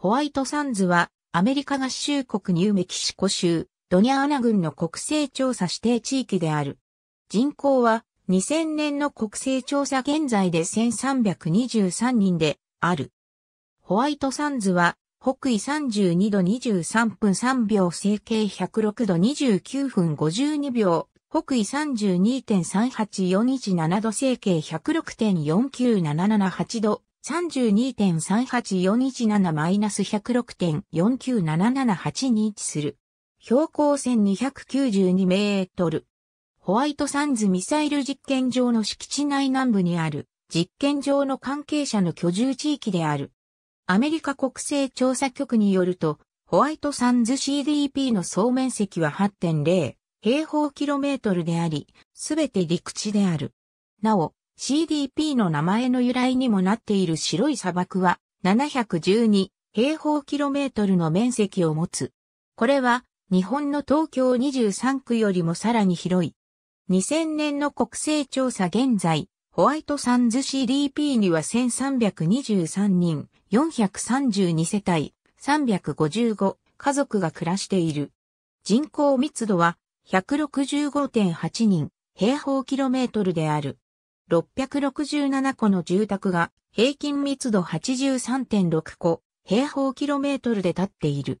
ホワイトサンズは、アメリカ合衆国ニューメキシコ州、ドニャーナ郡の国勢調査指定地域である。人口は、2000年の国勢調査現在で1323人である。ホワイトサンズは、北緯32度23分3秒、整形106度29分52秒、北緯32.384177度、整形106.49778度、32.38417-106.49778に位置する。標高1292メートル。ホワイトサンズミサイル実験場の敷地内南部にある実験場の関係者の居住地域である。アメリカ国勢調査局によると、ホワイトサンズ CDP の総面積は8.0平方キロメートルであり、すべて陸地である。なお、CDP の名前の由来にもなっている白い砂漠は712平方キロメートルの面積を持つ。これは日本の東京23区よりもさらに広い。2000年の国勢調査現在、ホワイトサンズ CDP には1323人、432世帯、355家族が暮らしている。人口密度は165.8人平方キロメートルである。667戸の住宅が平均密度83.6戸平方キロメートルで建っている。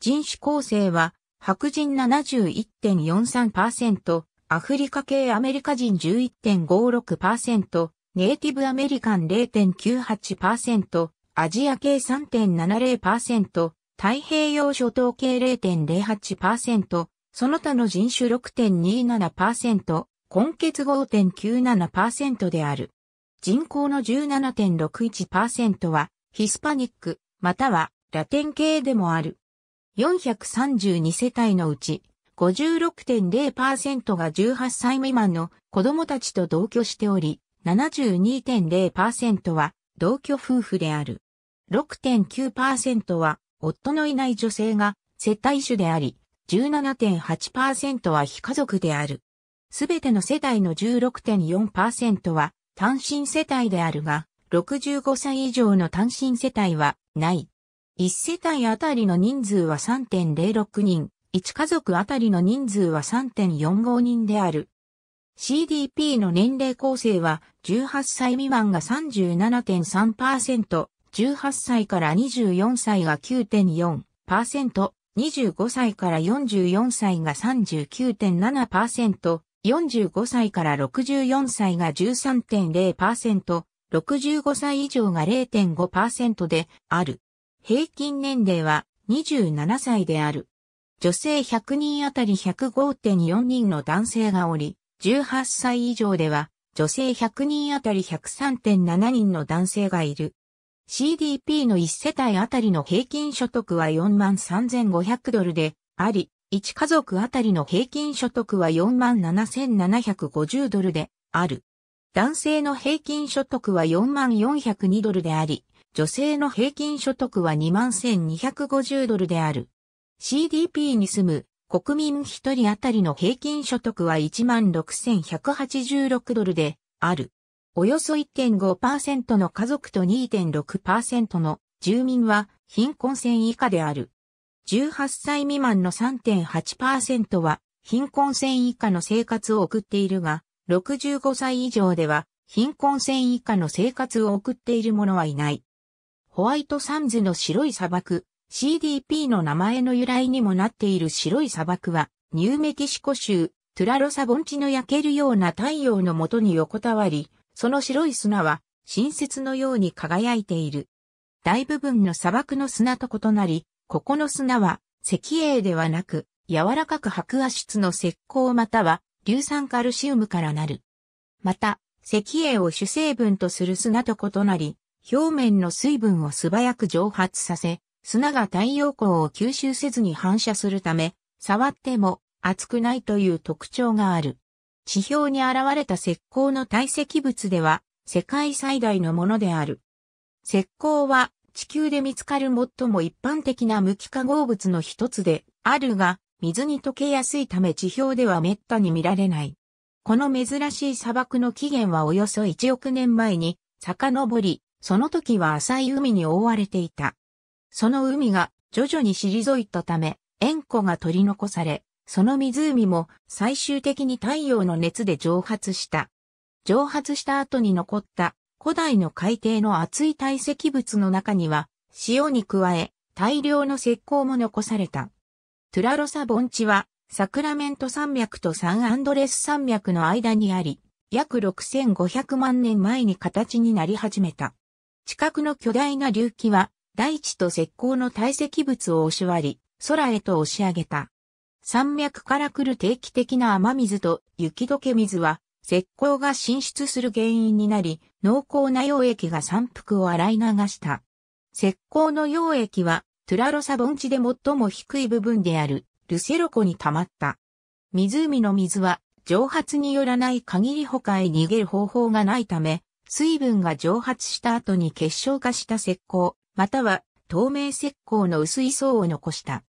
人種構成は白人71.43%、アフリカ系アメリカ人11.56%、ネイティブアメリカン0.98%、アジア系3.70%、太平洋諸島系0.08%、その他の人種6.27%、根血5.97%である。人口の17.61%はヒスパニック、またはラテン系でもある。432世帯のうち56.0%が18歳未満の子供たちと同居しており、72.0%は同居夫婦である。6.9%は夫のいない女性が接待主であり、17.8%は非家族である。すべての世帯の16.4%は単身世帯であるが、65歳以上の単身世帯はない。1世帯あたりの人数は3.06人、1家族あたりの人数は3.45人である。CDP の年齢構成は18歳未満が37.3%、18歳から24歳が9.4%、25歳から44歳が39.7%、45歳から64歳が13.0%、65歳以上が0.5%である。平均年齢は27歳である。女性100人あたり105.4人の男性がおり、18歳以上では女性100人あたり103.7人の男性がいる。CDP の1世帯あたりの平均所得は43,500ドルであり、1家族あたりの平均所得は47,750ドルである。男性の平均所得は4402ドルであり、女性の平均所得は21,250ドルである。CDP に住む国民1人あたりの平均所得は16,186ドルである。およそ1.5%の家族と2.6%の住民は貧困線以下である。18歳未満の3.8%は貧困線以下の生活を送っているが、65歳以上では貧困線以下の生活を送っている者はいない。ホワイトサンズの白い砂漠、CDP の名前の由来にもなっている白い砂漠は、ニューメキシコ州、トゥラロサ盆地の焼けるような太陽のもとに横たわり、その白い砂は、新雪のように輝いている。大部分の砂漠の砂と異なり、ここの砂は、石英ではなく、柔らかく白亜質の石膏または、硫酸カルシウムからなる。また、石英を主成分とする砂と異なり、表面の水分を素早く蒸発させ、砂が太陽光を吸収せずに反射するため、触っても熱くないという特徴がある。地表に現れた石膏の堆積物では、世界最大のものである。石膏は地球で見つかる最も一般的な無機化合物の一つであるが、水に溶けやすいため地表では滅多に見られない。この珍しい砂漠の起源はおよそ1億年前に遡り、その時は浅い海に覆われていた。その海が徐々に退いたため、塩湖が取り残され、その湖も最終的に太陽の熱で蒸発した。蒸発した後に残った古代の海底の厚い堆積物の中には、塩に加え、大量の石膏も残された。トゥラロサ盆地は、サクラメント山脈とサンアンドレス山脈の間にあり、約6500万年前に形になり始めた。近くの巨大な隆起は、大地と石膏の堆積物を押し割り、空へと押し上げた。山脈から来る定期的な雨水と雪解け水は、石膏が浸出する原因になり、濃厚な溶液が山腹を洗い流した。石膏の溶液は、トゥラロサ盆地で最も低い部分である、ルセロ湖に溜まった。湖の水は、蒸発によらない限り他へ逃げる方法がないため、水分が蒸発した後に結晶化した石膏、または透明石膏の薄い層を残した。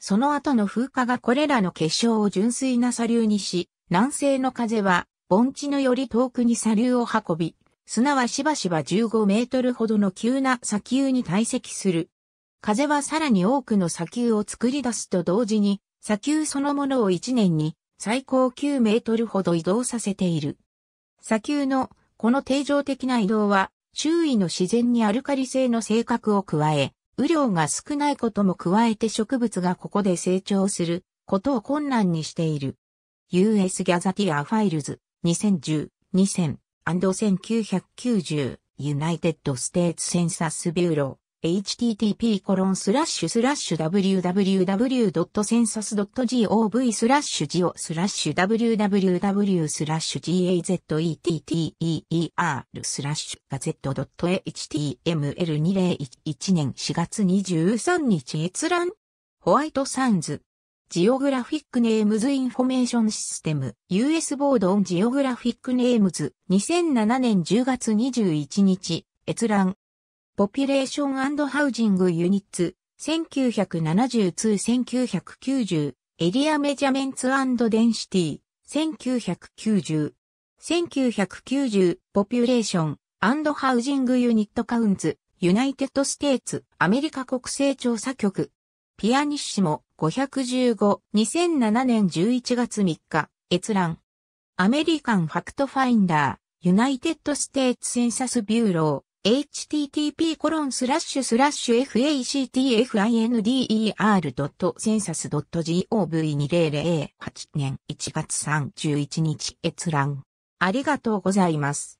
その後の風化がこれらの結晶を純粋な砂流にし、南西の風は盆地のより遠くに砂流を運び、砂はしばしば15メートルほどの急な砂丘に堆積する。風はさらに多くの砂丘を作り出すと同時に、砂丘そのものを1年に最高9メートルほど移動させている。砂丘のこの定常的な移動は、周囲の自然にアルカリ性の性格を加え、雨量が少ないことも加えて植物がここで成長することを困難にしている。US ギャザティアファイルズ2010、2000、1990、ユナイテッド・ステーツ・センサス・ビューロ、ー、http コロンスラッシュスラッシュ www.census.gov スラッシュジオスラッシュ www スラッシュ gazetteer スラッシュガゼット .html2011 年4月23日閲覧ホワイトサンズジオグラフィックネームズインフォメーションシステム US ボードオンジオグラフィックネームズ2007年10月21日閲覧ポピュレーションハウジングユニッツ1972-1990エリアメジャメンツデンシティ1990 1990ポピュレーションハウジングユニットカウンズユナイテッドステーツアメリカ国勢調査局ピアニッシモ515、2007年11月3日、閲覧。アメリカンファクトファインダー、ユナイテッドステーツセンサスビューロー、http コロンスラッシュスラッシュ factfinder.census.gov2008 年1月3、11日閲覧。ありがとうございます。